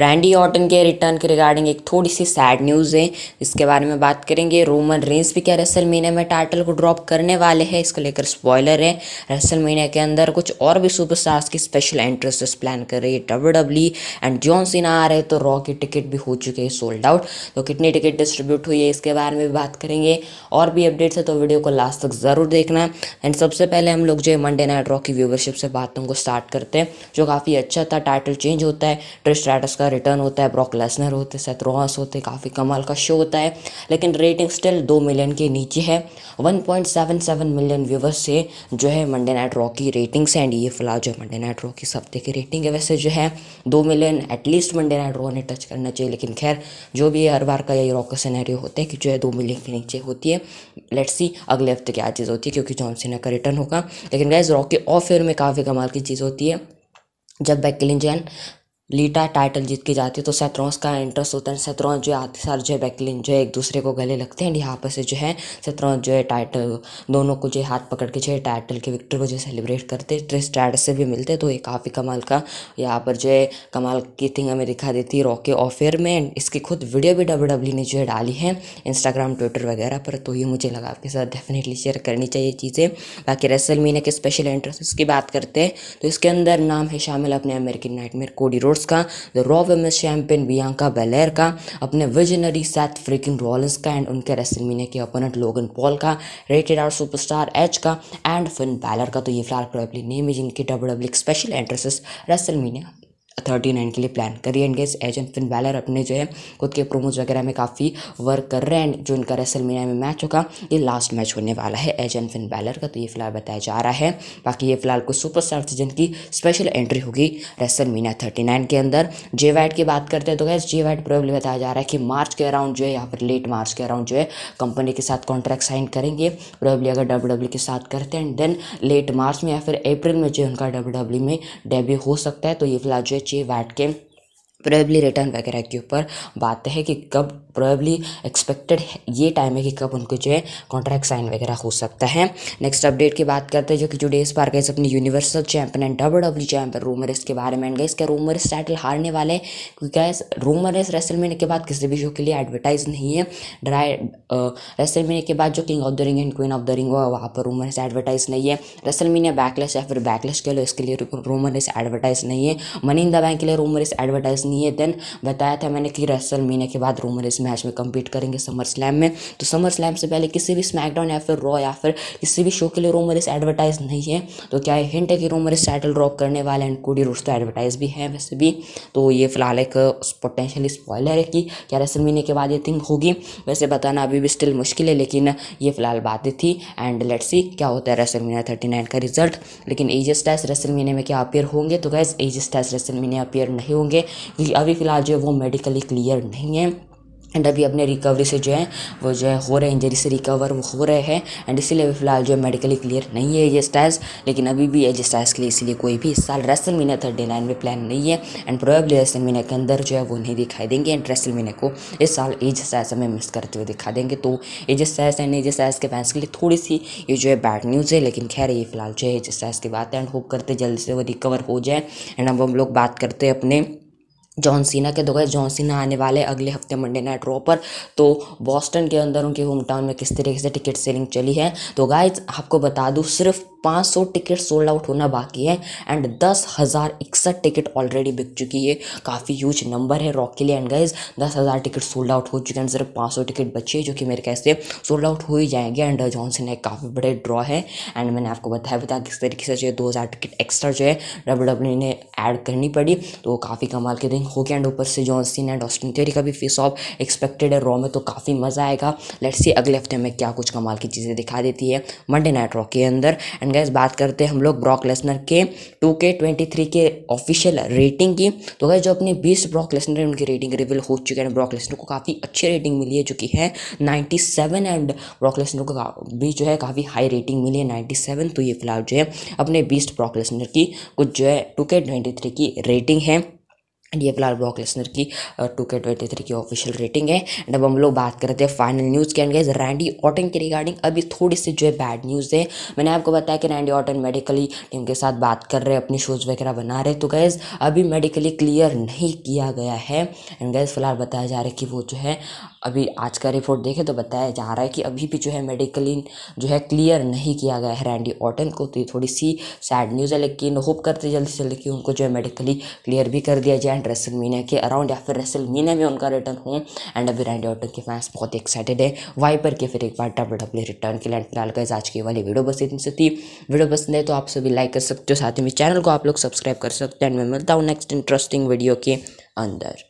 Randy Orton के return के regarding एक थोड़ी सी सैड न्यूज़ है इसके बारे में बात करेंगे रोमन रेंस भी क्या रसल मीना में टाइटल को ड्रॉप करने वाले हैं इसको लेकर स्पॉयलर है रसल मीना के अंदर कुछ और भी सुपरस्टार्स की स्पेशल एंट्रेंसेस प्लान कर रही है W W and John Cena आ रहे तो रॉ की टिकट भी हो चुकी है सोल्ड आउट तो कितनी टिकट डिस्ट्रीब्यूट हुई है इसके बारे में भी बात करेंगे और भी अपडेट्स है तो वीडियो को लास्ट तक ज़रूर देखना एंड सबसे पहले हम लोग जो है मंडे नाइट रॉ की व्यूवरशिप से बातों को स्टार्ट करते हैं जो काफ़ी अच्छा था टाइटल चेंज होता है ट्रिस्टाटस का का रिटर्न होता है ब्रॉक लेसनर होते सेथ रोहस होते काफ़ी कमाल का शो होता है लेकिन रेटिंग स्टिल दो मिलियन के नीचे है 1.77 मिलियन व्यूवर्स से जो है मंडे नाइट रॉ की रेटिंग्स एंड ये फिलहाल जो है मंडे नाइट रॉ की सप्ते की रेटिंग है वैसे जो है दो million at least Monday night Raw ने टच करना चाहिए लेकिन खैर जो भी हर बार का यही रॉक सिनेरियो होता है कि जो है दो मिलियन के नीचे होती है लेट्स सी अगले हफ्ते क्या चीज़ होती है क्योंकि जॉन सीना का रिटर्न होगा लेकिन गैस रॉक के ऑफ एयर में काफ़ी कमाल की चीज़ होती है जब बैकलिन जैन लीटा टाइटल जीत के जाती है तो सेथ्रॉन्स का इंटरेस्ट होता है सेथ्रॉन्स जो है आतिसार जो है बैकलिन जो है एक दूसरे को गले लगते हैं एंड यहाँ पर से जो है सेथ्रॉन्स जो है टाइटल दोनों को जो है हाथ पकड़ के जो है टाइटल के विक्टर को जो है सेलिब्रेट करते हैं ट्रेस टाइटस से भी मिलते हैं तो ये काफ़ी कमाल का यहाँ पर जो है कमाल की थिंग हमें दिखा देती है रॉके ऑफेयर में एंड इसकी खुद वीडियो भी डब्ल्यू डब्ल्यू e ने जो है डाली है इंस्टाग्राम ट्विटर वगैरह पर तो ये मुझे लगा आपके साथ डेफिनेटली शेयर करनी चाहिए चीज़ें बाकी रेसल मीना के स्पेशल इंटरेस्ट की बात करते हैं तो इसके अंदर नाम है शामिल अपने American Nightmare Cody Rhodes sports का the Raw women's champion Bianca Belair का अपने विजनरी सेथ फ्रिकिन रॉलिस का एंड उनके रेसलमीनिया के अपोनेंट लोगन पॉल का रेटेड आर सुपरस्टार एच का एंड फिन बैलर का तो ये फिलहाल प्रॉब्ली नेम है जिनके W W special entrances WrestleMania thirty nine के लिए प्लान करिए and guess and Finn Balor अपने जो है खुद के प्रोमोज वगैरह में काफ़ी वर्क कर रहे हैं जो इनका रेसल मीना में मैच होगा ये लास्ट मैच होने वाला है एंड फिन बैलर का तो ये फिलहाल बताया जा रहा है बाकी ये फिलहाल कुछ सुपर स्टार सीजन की स्पेशल एंट्री होगी रेसल मीना थर्टी नाइन के अंदर जे वाइट की बात करते हैं तो गैस जे वाइट प्रॉब्लम बताया जा रहा है कि मार्च के अराउंड जो है या फिर लेट मार्च के अराउंड जो है कंपनी के साथ कॉन्ट्रैक्ट साइन करेंगे प्रॉब्लम अगर डब्ल्यू e के साथ करते हैं एंड देन लेट मार्च में या फिर अप्रैल में जो है उनका डब्ल्यू e में डेब्यू हो सकता है तो ये फिलहाल जो है જે વાટકે प्रोबेबली रिटर्न वगैरह के ऊपर बात है कि कब प्रोबेबली एक्सपेक्टेड ये टाइम है कि कब उनको जो है कॉन्ट्रैक्ट साइन वगैरह हो सकता है नेक्स्ट अपडेट की बात करते हैं जो कि पार गए अपनी universal champion and W W champion rumour के बारे में गैस क्या इस टाइटल हारने वाले हैं क्योंकि गैस रेसल रेसलमेन के बाद किसी भी शो के लिए एडवर्टाइज नहीं है ड्राई रेसलमेन के बाद जो King of the Ring and Queen of the Ring हुआ वहाँ पर रोमरेस एडवर्टाइज नहीं है रेसलमीनिया बैकलेस या फिर बैकलेस के लिए इसके लिए एडवर्टाइज नहीं है मनी इन द बैंक के लिए इस एडवर्टाइज नहीं है देन बताया था मैंने कि रसल मीना के बाद रोमन इस मैच में कम्पीट करेंगे समर स्लैम में तो समर स्लैम से पहले किसी भी स्मैकडाउन या फिर रॉ या फिर किसी भी शो के लिए रोमर इस एडवर्टाइज नहीं है तो क्या हिंट है कि रोमर इस टाइटल ड्रॉप करने वाले एंड कोडी रोज तो एडवर्टाइज भी है वैसे भी तो ये फिलहाल एक पोटेंशियली स्पॉयलर है कि क्या रसल मीना के बाद ये थिंग होगी वैसे बताना अभी भी स्टिल मुश्किल है लेकिन ये फिलहाल बातें थी एंड लेट सी क्या होता है रसल मीना थर्टी नाइन का रिजल्ट लेकिन एजिस टैस रेसल मीना में क्या अपेयर होंगे तो guess AJ Styles WrestleMania appear नहीं होंगे अभी फ़िलहाल जो है वो मेडिकली क्लियर नहीं है एंड अभी अपने रिकवरी से जो है वो जो है हो रहे हैं इंजरी से रिकवर वो हो रहे हैं एंड इसीलिए फ़िलहाल जो है मेडिकली क्लियर नहीं है ये स्टाइज लेकिन अभी भी एज स्टाइज के लिए इसलिए कोई भी इस साल रेसल महीना थर्ड नाइन में प्लान नहीं है एंड प्रोबेबली रेसल महीने के अंदर जो है वो नहीं दिखाई देंगे एंड रेसल महीने को इस साल एज स्टाइस हमें मिस करते हुए दिखा देंगे तो AJ Styles and AJ Styles के फैंस के लिए थोड़ी सी ये जो है बैड न्यूज़ है लेकिन खैर ये फिलहाल जो है एज स्टाइस की बात है एंड होप करते जल्दी से वो रिकवर हो जाए एंड अब हम लोग बात करते हैं अपने जॉन सीना के दो जॉन सीना आने वाले अगले हफ्ते मंडे नाइट रो पर तो बॉस्टन के अंदर उनके होम टाउन में किस तरीके से टिकट सेलिंग चली है तो गाइज आपको बता दूँ सिर्फ 500 टिकट सोल्ड आउट होना बाकी है एंड दस हज़ार इकसठ टिकट ऑलरेडी बिक चुकी है काफ़ी ह्यूज नंबर है रॉक के लिए एंड गाइज दस हज़ार टिकट सोल्ड आउट हो चुके हैं सिर्फ पाँच सौ टिकट बची है जो कि मेरे कैसे सोल्ड आउट हो ही जाएंगे एंड जॉनसन एक काफ़ी बड़े ड्रॉ है एंड मैंने आपको बताया बताया किस तरीके से जो है दो हज़ार टिकट एक्स्ट्रा जो है डब्ल्यू डब्ल्यू e ने ऐड करनी पड़ी तो काफ़ी कमाल के दिन हो होगी एंड ऊपर से जॉनसन एंड ऑस्टिन थ्योरी का भी फेस ऑफ एक्सपेक्टेड है रॉ में तो काफ़ी मज़ा आएगा लेट्स सी अगले हफ्ते में क्या कुछ कमाल की चीज़ें दिखा देती है मंडे नाइट रॉ के अंदर एंड गैस बात करते हैं हम लोग ब्रॉक लेसनर के टू के ट्वेंटी थ्री के ऑफिशियल रेटिंग की तो गैस जो अपने बीस ब्रॉक लेसनर है उनकी रेटिंग रिवील हो चुकी है ब्रॉक लेसनर को काफ़ी अच्छी रेटिंग मिली है जो कि है ninety seven and Brock Lesnar को भी जो है काफ़ी हाई रेटिंग मिली है नाइन्टी सेवन तो ये फिलहाल जो है अपने बीस ब्रॉक लेसनर की कुछ जो है टू के ट्वेंटी थ्री की रेटिंग है एंड ये फिलहाल ब्लॉक लिसनर की टू के ट्वेंटी थ्री की ऑफिशियल रेटिंग है एंड अब हम लोग बात करते हैं फाइनल न्यूज़ के एंड गाइज रैंडी ऑटन के रिगार्डिंग अभी थोड़ी सी जो है बैड न्यूज़ है मैंने आपको बताया कि रैंडी ऑटन मेडिकली टीम के साथ बात कर रहे हैं अपनी शूज़ वगैरह बना रहे तो गैज़ अभी मेडिकली क्लियर नहीं किया गया है एंड गैज़ फिलहाल बताया जा रहा है कि वो जो है अभी आज का रिपोर्ट देखें तो बताया जा रहा है कि अभी भी जो है मेडिकली जो है क्लियर नहीं किया गया है रैंडी ऑटन को तो ये थोड़ी सी सैड न्यूज़ है लेकिन होप करते जल्दी से जल्दी कि उनको जो है मेडिकली क्लियर भी कर दिया जाए एंड रेसल मीना के अराउंड या फिर रेसल मीना में उनका रिटर्न हो एंड अभी रैंडी ऑटन के फैंस बहुत एक्साइटेड है वाइपर के फिर एक बार डब्ल्यू डब्ल्यू रिटर्न के लिए फिलहाल गए आज की वाली वीडियो बस इतनी से थी वीडियो बस नहीं तो आप सभी लाइक कर सकते हो साथ ही में चैनल को आप लोग सब्सक्राइब कर सकते हैं एंड मैं मिलता हूँ नेक्स्ट इंटरेस्टिंग वीडियो के अंदर